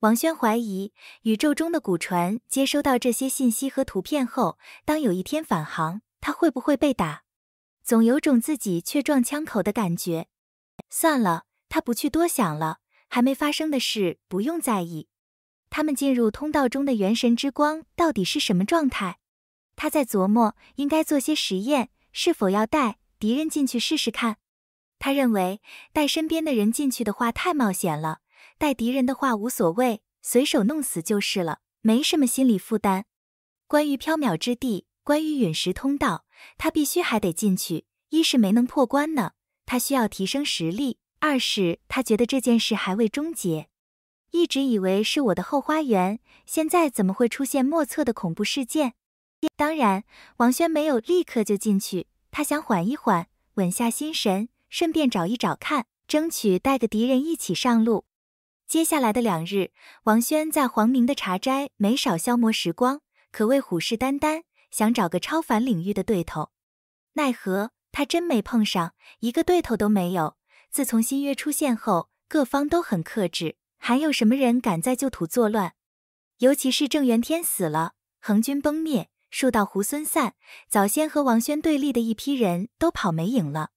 王轩怀疑宇宙中的古船接收到这些信息和图片后，当有一天返航，他会不会被打？总有种自己却撞枪口的感觉。算了，他不去多想了。还没发生的事不用在意。他们进入通道中的元神之光到底是什么状态？他在琢磨，应该做些实验，是否要带敌人进去试试看？他认为带身边的人进去的话太冒险了。带敌人的话无所谓，随手弄死就是了，没什么心理负担。关于缥缈之地，关于陨石通道，他必须还得进去。一是没能破关呢，他需要提升实力；二是他觉得这件事还未终结，一直以为是我的后花园，现在怎么会出现莫测的恐怖事件？当然，王轩没有立刻就进去，他想缓一缓，稳下心神，顺便找一找看，争取带个敌人一起上路。接下来的两日，王轩在黄明的茶斋没少消磨时光，可谓虎视眈眈，想找个超凡领域的对头。奈何他真没碰上一个对头都没有。自从新约出现后，各方都很克制，还有什么人敢在旧土作乱？尤其是郑元天死了，恒军崩灭，树倒猢狲散，早先和王轩对立的一批人都跑没影了。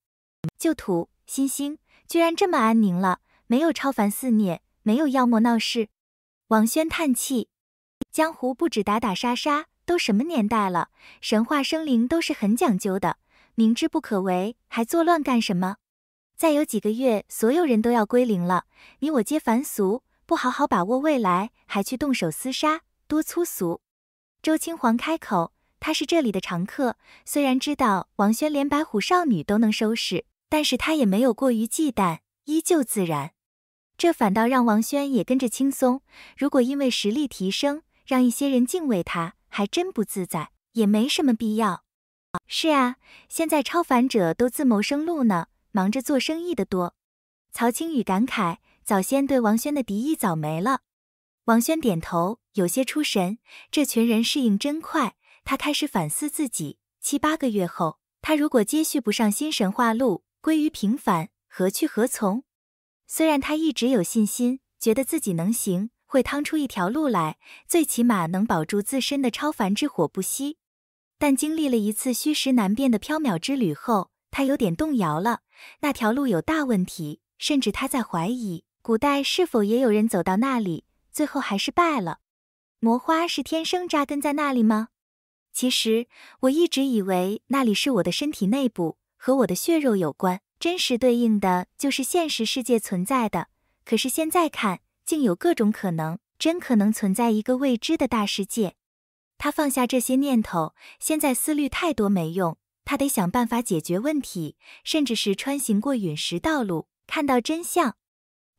旧土新兴居然这么安宁了，没有超凡肆虐。没有妖魔闹事，王轩叹气。江湖不止打打杀杀，都什么年代了？神话生灵都是很讲究的，明知不可为，还作乱干什么？再有几个月，所有人都要归零了，你我皆凡俗，不好好把握未来，还去动手厮杀，多粗俗！周青煌开口，他是这里的常客，虽然知道王轩连白虎少女都能收拾，但是他也没有过于忌惮，依旧自然。这反倒让王轩也跟着轻松。如果因为实力提升让一些人敬畏他，还真不自在，也没什么必要。是啊，现在超凡者都自谋生路呢，忙着做生意的多。曹青宇感慨，早先对王轩的敌意早没了。王轩点头，有些出神。这群人适应真快。他开始反思自己。七八个月后，他如果接续不上新神话路，归于平凡，何去何从？虽然他一直有信心，觉得自己能行，会趟出一条路来，最起码能保住自身的超凡之火不熄。但经历了一次虚实难辨的缥缈之旅后，他有点动摇了。那条路有大问题，甚至他在怀疑，古代是否也有人走到那里，最后还是败了。魔花是天生扎根在那里吗？其实我一直以为那里是我的身体内部，和我的血肉有关。真实对应的就是现实世界存在的，可是现在看，竟有各种可能，真可能存在一个未知的大世界。他放下这些念头，现在思虑太多没用，他得想办法解决问题，甚至是穿行过陨石道路，看到真相。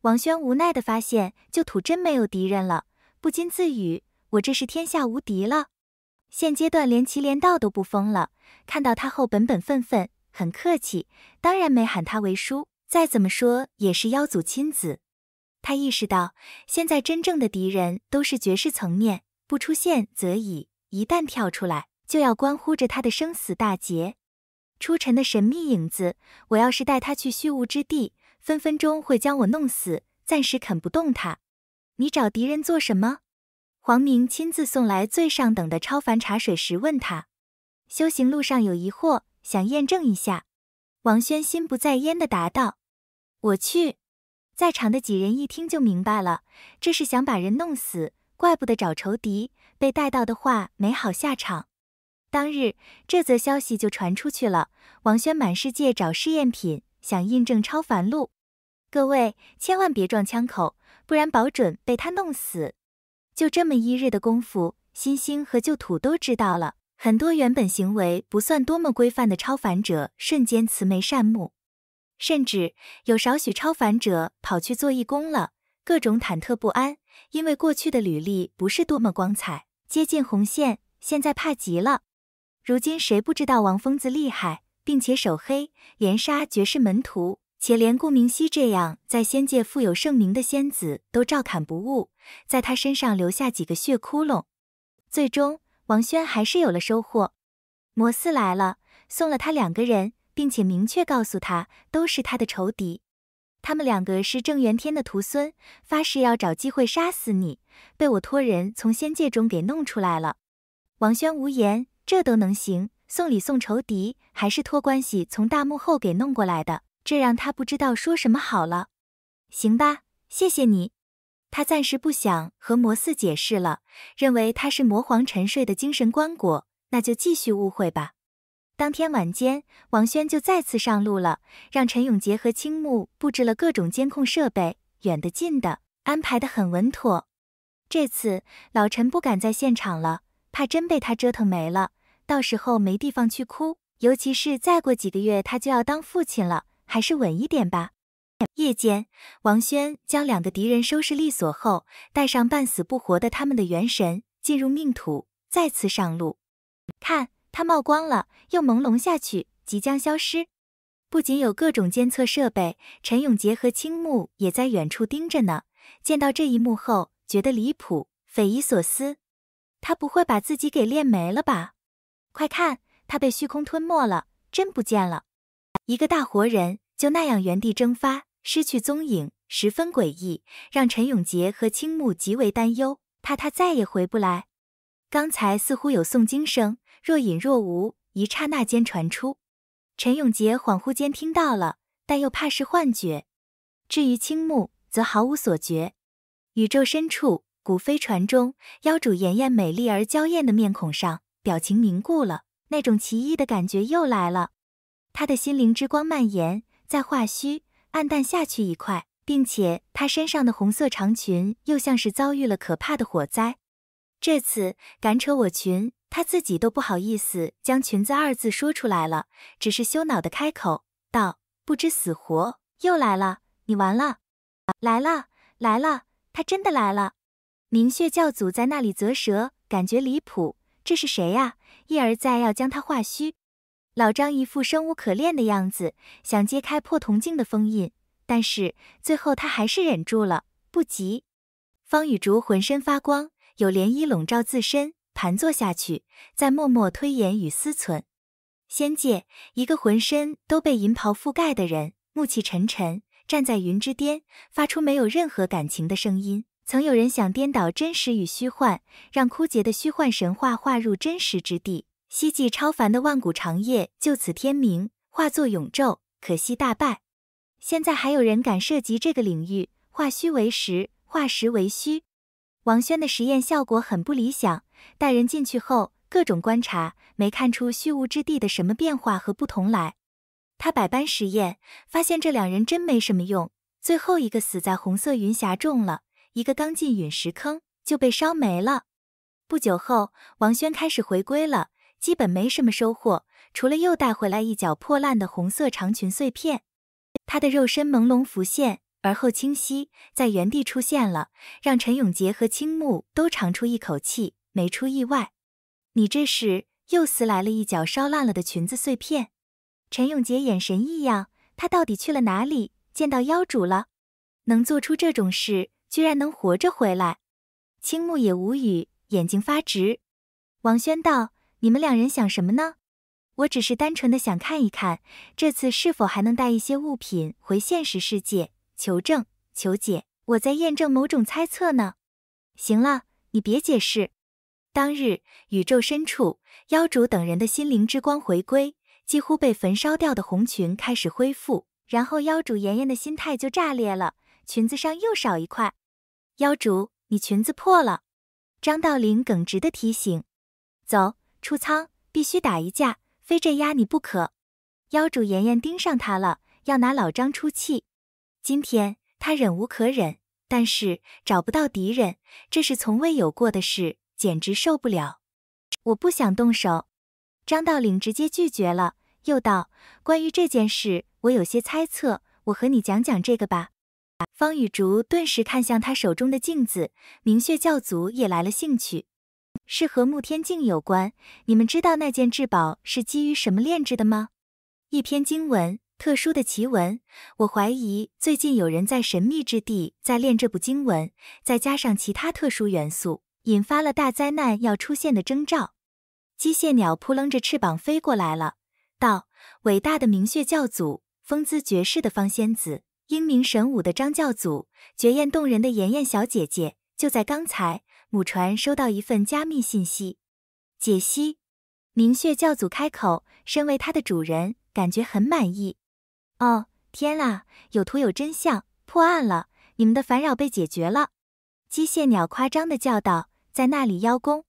王轩无奈地发现，就土真没有敌人了，不禁自语：我这是天下无敌了。现阶段连祁连道都不封了，看到他后，本本分分。很客气，当然没喊他为叔，再怎么说也是妖祖亲子。他意识到，现在真正的敌人都是绝世层面，不出现则已，一旦跳出来，就要关乎着他的生死大劫。初晨的神秘影子，我要是带他去虚无之地，分分钟会将我弄死。暂时啃不动他，你找敌人做什么？黄明亲自送来最上等的超凡茶水时问他，修行路上有疑惑。想验证一下，王轩心不在焉地答道：“我去。”在场的几人一听就明白了，这是想把人弄死，怪不得找仇敌，被带到的话没好下场。当日这则消息就传出去了，王轩满世界找试验品，想印证超凡路。各位千万别撞枪口，不然保准被他弄死。就这么一日的功夫，新星和旧土都知道了。很多原本行为不算多么规范的超凡者，瞬间慈眉善目，甚至有少许超凡者跑去做义工了。各种忐忑不安，因为过去的履历不是多么光彩，接近红线，现在怕极了。如今谁不知道王疯子厉害，并且手黑，连杀绝世门徒，且连顾明熙这样在仙界富有盛名的仙子都照砍不误，在他身上留下几个血窟窿，最终。王轩还是有了收获，摩斯来了，送了他两个人，并且明确告诉他，都是他的仇敌。他们两个是郑元天的徒孙，发誓要找机会杀死你，被我托人从仙界中给弄出来了。王轩无言，这都能行，送礼送仇敌，还是托关系从大幕后给弄过来的，这让他不知道说什么好了。行吧，谢谢你。他暂时不想和魔四解释了，认为他是魔皇沉睡的精神棺椁，那就继续误会吧。当天晚间，王轩就再次上路了，让陈永杰和青木布置了各种监控设备，远的近的，安排的很稳妥。这次老陈不敢在现场了，怕真被他折腾没了，到时候没地方去哭。尤其是再过几个月他就要当父亲了，还是稳一点吧。夜间，王轩将两个敌人收拾利索后，带上半死不活的他们的元神，进入命土，再次上路。看，他冒光了，又朦胧下去，即将消失。不仅有各种监测设备，陈永杰和青木也在远处盯着呢。见到这一幕后，觉得离谱，匪夷所思。他不会把自己给练没了吧？快看，他被虚空吞没了，真不见了。一个大活人就那样原地蒸发。失去踪影，十分诡异，让陈永杰和青木极为担忧，怕他再也回不来。刚才似乎有诵经声，若隐若无，一刹那间传出。陈永杰恍惚间听到了，但又怕是幻觉。至于青木，则毫无所觉。宇宙深处，古飞船中，妖主妍妍美丽而娇艳的面孔上，表情凝固了，那种奇异的感觉又来了。他的心灵之光蔓延，在化虚。暗淡下去一块，并且她身上的红色长裙又像是遭遇了可怕的火灾。这次敢扯我裙，她自己都不好意思将“裙子”二字说出来了，只是羞恼的开口道：“不知死活，又来了，你完了，来了，来了，他真的来了。”明血教祖在那里啧舌，感觉离谱，这是谁呀？一而再要将他化虚。老张一副生无可恋的样子，想揭开破铜镜的封印，但是最后他还是忍住了。不急。方雨竹浑身发光，有涟漪笼罩自身，盘坐下去，在默默推演与思忖。仙界，一个浑身都被银袍覆盖的人，暮气沉沉，站在云之巅，发出没有任何感情的声音。曾有人想颠倒真实与虚幻，让枯竭的虚幻神话化入真实之地。希冀超凡的万古长夜就此天明，化作永昼。可惜大败。现在还有人敢涉及这个领域？化虚为实，化实为虚。王轩的实验效果很不理想。带人进去后，各种观察，没看出虚无之地的什么变化和不同来。他百般实验，发现这两人真没什么用。最后一个死在红色云霞中了，一个刚进陨石坑就被烧没了。不久后，王轩开始回归了。基本没什么收获，除了又带回来一角破烂的红色长裙碎片。他的肉身朦胧浮现，而后清晰，在原地出现了，让陈永杰和青木都长出一口气，没出意外。你这是又撕来了一角烧烂了的裙子碎片。陈永杰眼神异样，他到底去了哪里？见到妖主了？能做出这种事，居然能活着回来？青木也无语，眼睛发直。王轩道。你们两人想什么呢？我只是单纯的想看一看，这次是否还能带一些物品回现实世界求证求解。我在验证某种猜测呢。行了，你别解释。当日，宇宙深处，妖主等人的心灵之光回归，几乎被焚烧掉的红裙开始恢复。然后，妖主妍妍的心态就炸裂了，裙子上又少一块。妖主，你裙子破了。张道陵耿直的提醒。走。出仓必须打一架，非镇压你不可。妖主炎炎盯上他了，要拿老张出气。今天他忍无可忍，但是找不到敌人，这是从未有过的事，简直受不了。我不想动手，张道陵直接拒绝了，又道：“关于这件事，我有些猜测，我和你讲讲这个吧。”方雨竹顿时看向他手中的镜子，明血教祖也来了兴趣。是和慕天境有关。你们知道那件至宝是基于什么炼制的吗？一篇经文，特殊的奇文。我怀疑最近有人在神秘之地在炼这部经文，再加上其他特殊元素，引发了大灾难要出现的征兆。机械鸟扑棱着翅膀飞过来了，道：“伟大的明血教祖，风姿绝世的方仙子，英明神武的张教祖，绝艳动人的妍妍小姐姐。”就在刚才。母船收到一份加密信息，解析，明血教祖开口，身为他的主人，感觉很满意。哦天啊，有图有真相，破案了，你们的烦扰被解决了。机械鸟夸张的叫道，在那里邀功。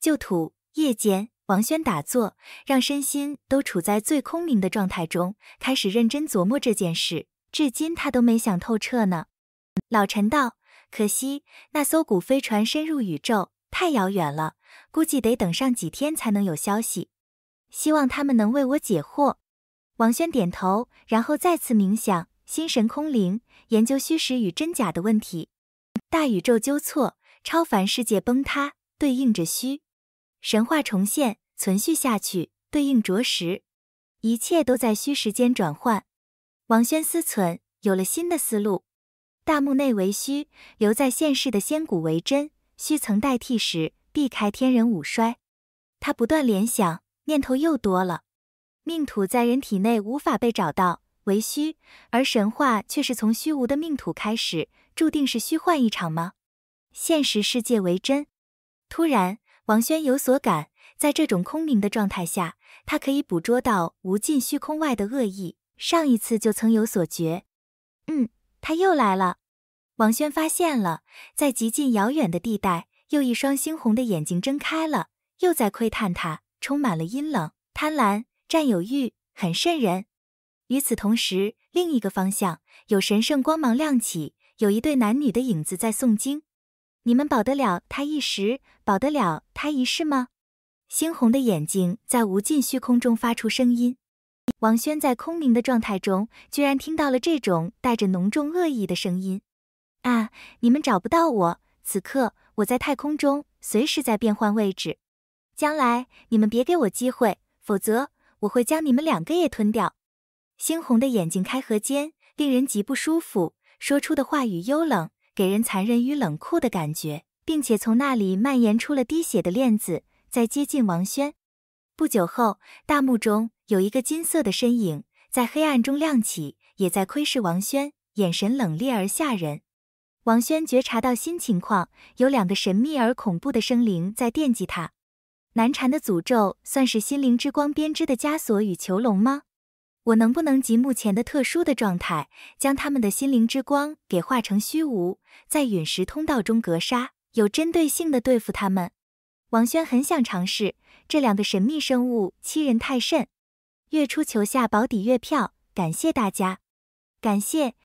旧土夜间，王轩打坐，让身心都处在最空明的状态中，开始认真琢磨这件事。至今他都没想透彻呢。老陈道。可惜那艘古飞船深入宇宙太遥远了，估计得等上几天才能有消息。希望他们能为我解惑。王轩点头，然后再次冥想，心神空灵，研究虚实与真假的问题。大宇宙纠错，超凡世界崩塌，对应着虚；神话重现，存续下去，对应着实。一切都在虚时间转换。王轩思忖，有了新的思路。大墓内为虚，留在现世的仙骨为真。虚曾代替时，避开天人五衰。他不断联想，念头又多了。命土在人体内无法被找到，为虚；而神话却是从虚无的命土开始，注定是虚幻一场吗？现实世界为真。突然，王轩有所感，在这种空明的状态下，他可以捕捉到无尽虚空外的恶意。上一次就曾有所觉。嗯。他又来了，王轩发现了，在极近遥远的地带，又一双猩红的眼睛睁开了，又在窥探他，充满了阴冷、贪婪、占有欲，很瘆人。与此同时，另一个方向有神圣光芒亮起，有一对男女的影子在诵经。你们保得了他一时，保得了他一世吗？猩红的眼睛在无尽虚空中发出声音。王轩在空明的状态中，居然听到了这种带着浓重恶意的声音啊！你们找不到我，此刻我在太空中，随时在变换位置。将来你们别给我机会，否则我会将你们两个也吞掉。猩红的眼睛开合间，令人极不舒服。说出的话语幽冷，给人残忍与冷酷的感觉，并且从那里蔓延出了滴血的链子，在接近王轩。不久后，大幕中。有一个金色的身影在黑暗中亮起，也在窥视王轩，眼神冷冽而吓人。王轩觉察到新情况，有两个神秘而恐怖的生灵在惦记他。难缠的诅咒算是心灵之光编织的枷锁与囚笼吗？我能不能集目前的特殊的状态，将他们的心灵之光给化成虚无，在陨石通道中格杀，有针对性的对付他们？王轩很想尝试。这两个神秘生物欺人太甚。月初求下保底月票，感谢大家，感谢。